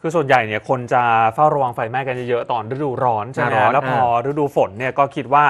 คือส่วนใหญ่เนี่ยคนจะเฝ้าระวังไฟไหม้กันเยอะๆตอนฤดูร้อนใช่ไหมร้อนแล้วพอฤดูฝนเนี่ยก็คิดว่า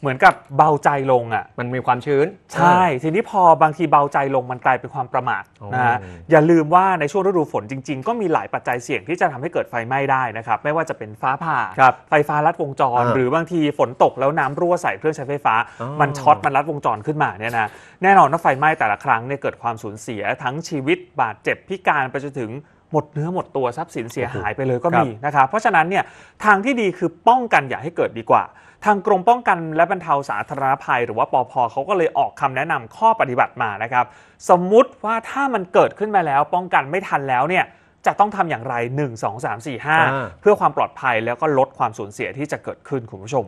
เหมือนกับเบาใจลงอ่ะมันมีความชื้น ใช่ ทีนี้พอบางทีเบาใจลงมันกลายเป็นความประมาทนะฮะอย่าลืมว่าในช่วงฤดูฝนจริงๆ ก็มีหลายปัจจัยเสี่ยงที่จะทำให้เกิดไฟไหม้ได้นะครับ ไม่ว่าจะเป็นฟ้าผ่าครับไฟฟ้าลัดวงจร หรือบางทีฝนตกแล้วน้ำรั่วใส่เครื่องใช้ไฟฟ้า มันช็อตมันลัดวงจรขึ้นมาเนี่ยนะแน่นอนว่าไฟไหม้แต่ละครั้งเนี่ยเกิดความสูญเสียทั้งชีวิตบาดเจ็บพิการไปจนถึงหมดเนื้อหมดตัวทรัพย์สินเสียหายไปเลยก็มีนะครับ เพราะฉะนั้นเนี่ยทางที่ดีคือป้องกันอย่าให้เกิดดีกว่า ทางกรมป้องกันและบรรเทาสาธารณภัยหรือว่าปอพเขาก็เลยออกคำแนะนำข้อปฏิบัติมานะครับ สมมุติว่าถ้ามันเกิดขึ้นมาแล้วป้องกันไม่ทันแล้วเนี่ยจะต้องทำอย่างไร 1 2 3 4 5 เพื่อความปลอดภัยแล้วก็ลดความสูญเสียที่จะเกิดขึ้นคุณผู้ชม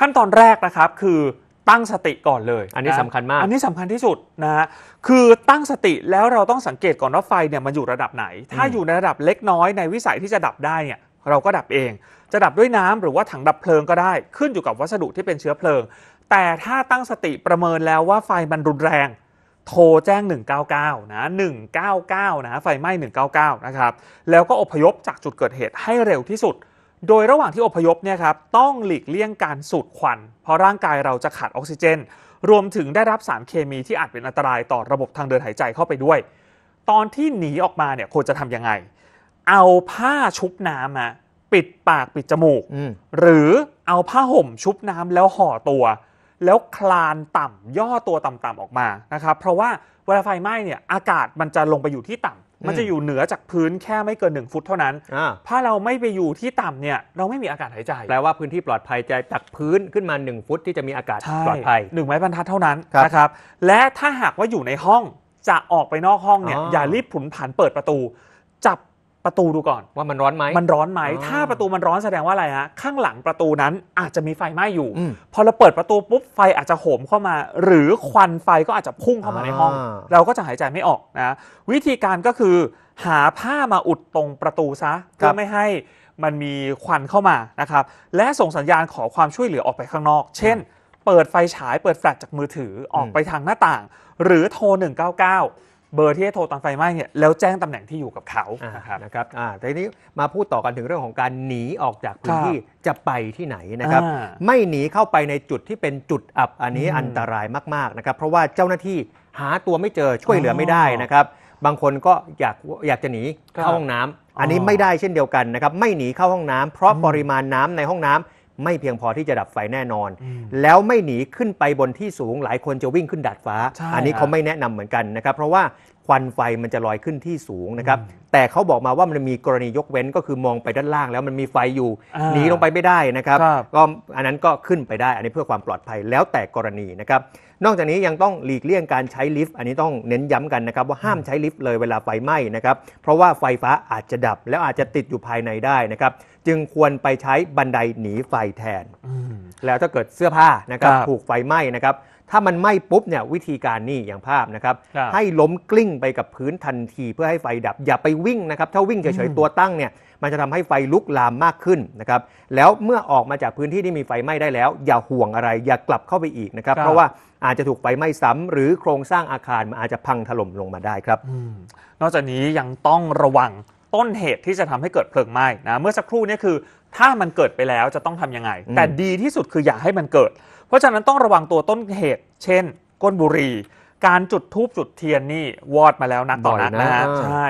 ขั้นตอนแรกนะครับคือตั้งสติก่อนเลย อันนี้สำคัญมาก อันนี้สำคัญที่สุดนะฮะ คือตั้งสติแล้วเราต้องสังเกตก่อนว่าไฟเนี่ยมันอยู่ระดับไหน ถ้าอยู่ในระดับเล็กน้อยในวิสัยที่จะดับได้เนี่ย เราก็ดับเอง จะดับด้วยน้ำหรือว่าถังดับเพลิงก็ได้ ขึ้นอยู่กับวัสดุที่เป็นเชื้อเพลิง แต่ถ้าตั้งสติประเมินแล้วว่าไฟมันรุนแรง โทรแจ้ง 199 นะ199นะ ไฟไหม้199นะครับ แล้วก็อพยพจากจุดเกิดเหตุให้เร็วที่สุดโดยระหว่างที่อพยพเนี่ยครับต้องหลีกเลี่ยงการสูดควันเพราะร่างกายเราจะขาดออกซิเจน รวมถึงได้รับสารเคมีที่อาจเป็นอันตรายต่อระบบทางเดินหายใจเข้าไปด้วย ตอนที่หนีออกมาเนี่ยควรจะทำยังไง เอาผ้าชุบน้ำมา ปิดปากปิดจมูก หรือเอาผ้าห่มชุบน้ำแล้วห่อตัว แล้วคลานต่ำย่อตัวต่ำๆออกมานะครับเพราะว่าเวลาไฟไหม้เนี่ยอากาศมันจะลงไปอยู่ที่ต่ำมันจะอยู่เหนือจากพื้นแค่ไม่เกินหนึ่งฟุตเท่านั้น ถ้าเราไม่ไปอยู่ที่ต่ำเนี่ยเราไม่มีอากาศหายใจ แปลว่าพื้นที่ปลอดภัยจะจากพื้นขึ้นมา1ฟุต ที่จะมีอากาศปลอดภัยหนึ่งไม้บรรทัดเท่านั้นนะครับ และถ้าหากว่าอยู่ในห้องจะออกไปนอกห้องเนี่ยอย่ารีบผุนผันเปิดประตูจับประตูดูก่อนว่ามันร้อนไหมมันร้อนไหมถ้าประตูมันร้อนแสดงว่าอะไรฮะข้างหลังประตูนั้นอาจจะมีไฟไหม้อยู่ พอเราเปิดประตูปุ๊บไฟอาจจะโหมเข้ามา หรือควันไฟก็อาจจะพุ่งเข้ามาในห้อง เราก็จะหายใจไม่ออกนะวิธีการก็คือ หาผ้ามาอุดตรงประตูซะเพื่อไม่ให้มันมีควันเข้ามานะครับ และส่งสัญญาณขอความช่วยเหลือออกไปข้างนอก เช่น เปิดไฟฉายเปิดแฟลชจากมือถือออกไปทางหน้าต่างหรือโทร199เบอร์ที่ให้โทรตอนไฟไหม้เนี่ยแล้วแจ้งตำแหน่งที่อยู่กับเขา นะครับนะครับอ่าทีนี้มาพูดต่อกันถึงเรื่องของการหนีออกจากพื้นที่จะไปที่ไหนนะครับ ไม่หนีเข้าไปในจุดที่เป็นจุดอับอันนี้อันตรายมากๆนะครับ เพราะว่าเจ้าหน้าที่หาตัวไม่เจอช่วยเหลือไม่ได้นะครับ บางคนก็อยากอยากจะหนีเข้าห้องน้ำ อันนี้ไม่ได้เช่นเดียวกันนะครับ ไม่หนีเข้าห้องน้ำเพราะปริมาณน้ำในห้องน้ำไม่เพียงพอที่จะดับไฟแน่นอน แล้วไม่หนีขึ้นไปบนที่สูง หลายคนจะวิ่งขึ้นดาดฟ้า อันนี้เขาไม่แนะนำเหมือนกันนะครับ เพราะว่าควันไฟมันจะลอยขึ้นที่สูงนะครับ แต่เขาบอกมาว่ามันมีกรณียกเว้นก็คือมองไปด้านล่างแล้วมันมีไฟอยู่หนีลงไปไม่ได้นะครับก็อันนั้นก็ขึ้นไปได้ อันนี้เพื่อความปลอดภัยแล้วแต่กรณีนะครับนอกจากนี้ยังต้องหลีกเลี่ยงการใช้ลิฟต์อันนี้ต้องเน้นย้ำกันนะครับว่าห้ามใช้ลิฟต์เลยเวลาไฟไหม้นะครับเพราะว่าไฟฟ้าอาจจะดับแล้วอาจจะติดอยู่ภายในได้นะครับจึงควรไปใช้บันไดหนีไฟแทน แล้วถ้าเกิดเสื้อผ้านะครับถูกไฟไหม้นะครับถ้ามันไหม้ปุ๊บเนี่ยวิธีการนี่อย่างภาพนะครับให้ล้มกลิ้งไปกับพื้นทันทีเพื่อให้ไฟดับอย่าไปวิ่งนะครับ ถ้าวิ่งเฉยๆตัวตั้งเนี่ยมันจะทำให้ไฟลุกลามมากขึ้นนะครับ แล้วเมื่อออกมาจากพื้นที่ที่มีไฟไหม้ได้แล้ว อย่าห่วงอะไร อย่ากลับเข้าไปอีกนะครับ เพราะว่าอาจจะถูกไฟไหม้ซ้ำ หรือโครงสร้างอาคารมันอาจจะพังถล่มลงมาได้ครับ นอกจากนี้ยังต้องระวังต้นเหตุที่จะทำให้เกิดเพลิงไหม้นะเมื่อสักครู่นี้คือถ้ามันเกิดไปแล้วจะต้องทํำยังไง แต่ดีที่สุดคืออย่าให้มันเกิด เพราะฉะนั้นต้องระวังตัวต้นเหตุ เช่น ก้นบุหรี่การจุดทูบจุดเทียนนี่วอดมาแล้วนักต่อนักนะฮะใช่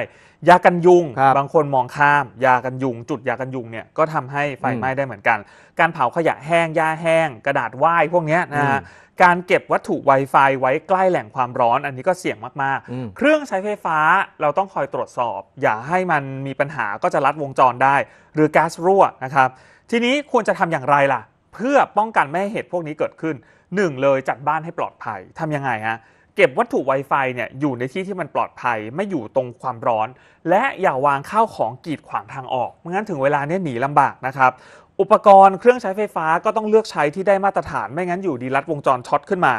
ยากันยุงบางคนมองข้าม ยากันยุง จุดยากันยุงเนี่ยก็ทำให้ไฟไหม้ได้เหมือนกัน การเผาขยะแห้งหญ้าแห้ง กระดาษไหว้พวกนี้นะฮะการเก็บวัตถุ Wi-Fi ไว้ใกล้แหล่งความร้อน อันนี้ก็เสี่ยงมาก ๆ เครื่องใช้ไฟฟ้าเราต้องคอยตรวจสอบ อย่าให้มันมีปัญหาก็จะลัดวงจรได้ หรือก๊สรั่วนะครับ ทีนี้ควรจะทำอย่างไรล่ะ เพื่อป้องกันไม่ให้เหตุพวกนี้เกิดขึ้นหนึ่งเลยจัดบ้านให้ปลอดภัยทำยังไงฮะเก็บวัตถุ Wi-Fi เนี่ยอยู่ในที่ที่มันปลอดภัยไม่อยู่ตรงความร้อน และอย่าวางข้าวของกีดขวางทางออกไม่งั้นถึงเวลาเนี่ยหนีลำบากนะครับ อุปกรณ์เครื่องใช้ไฟฟ้าก็ต้องเลือกใช้ที่ได้มาตรฐาน ไม่งั้นอยู่ดีลัดวงจรช็อตขึ้นมา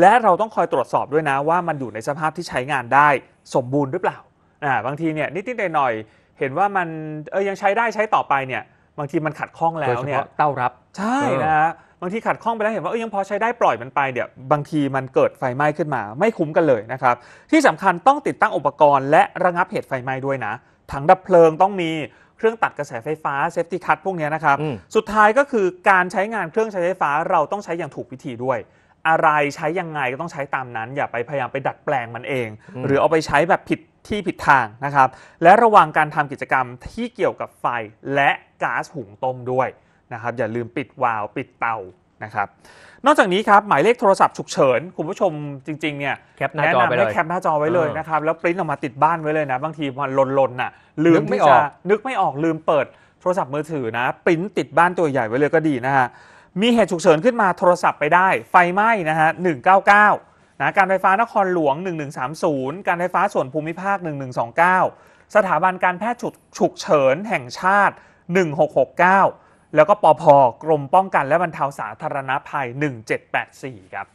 และเราต้องคอยตรวจสอบด้วยนะว่ามันอยู่ในสภาพที่ใช้งานได้สมบูรณ์หรือเปล่าอ่าบางทีเนี่ยนิดนิดหน่อย เห็นว่ามันเออยังใช้ได้ใช้ต่อไปเนี่ย บางทีมันขัดข้องแล้วเนี่ยเต้ารับใช่นะบางทีขัดข้องไปแล้วเห็นว่าเอ้ยยังพอใช้ได้ปล่อยมันไปเดี๋ยวบางทีมันเกิดไฟไหม้ขึ้นมา ไม่คุ้มกันเลยนะครับ ที่สำคัญต้องติดตั้งอุปกรณ์และระงับเหตุไฟไหม้ด้วยนะ ถังดับเพลิงต้องมีเครื่องตัดกระแสไฟฟ้าเซฟตี้คัตพวกนี้นะครับ สุดท้ายก็คือการใช้งานเครื่องใช้ไฟฟ้าเราต้องใช้อย่างถูกวิธีด้วย อะไรใช้ยังไงก็ต้องใช้ตามนั้นอย่าไปพยายามไปดัดแปลงมันเอง หรือเอาไปใช้แบบผิดที่ผิดทางนะครับ และระวังการทำกิจกรรมที่เกี่ยวกับไฟและก๊าซหุงต้มด้วยนะครับอย่าลืมปิดวาล์วปิดเตานะครับ นอกจากนี้ครับหมายเลขโทรศัพท์ฉุกเฉิน คุณผู้ชมจริงๆเนี่ยแคปหน้าจอไปเลยแคปหน้าจอไว้เลยนะครับแล้วปริ้นออกมาติดบ้านไว้เลยนะบางทีมันลนๆน่ะลืมไม่ออกนึกไม่ออกลืมเปิดโทรศัพท์มือถือนะปริ้นติดบ้านตัวใหญ่ไว้เลยก็ดีนะฮะมีเหตุฉุกเฉินขึ้นมาโทรศัพท์ไปได้ ไฟไหม้นะฮะ199นะการไฟฟ้านครหลวง 1130การไฟฟ้าส่วนภูมิภาค 1129 สถาบันการแพทย์ฉุกเฉินแห่งชาติ 1669แล้วก็ปอพกรมป้องกันและบรรเทาสาธารณภัย 1784 ครับ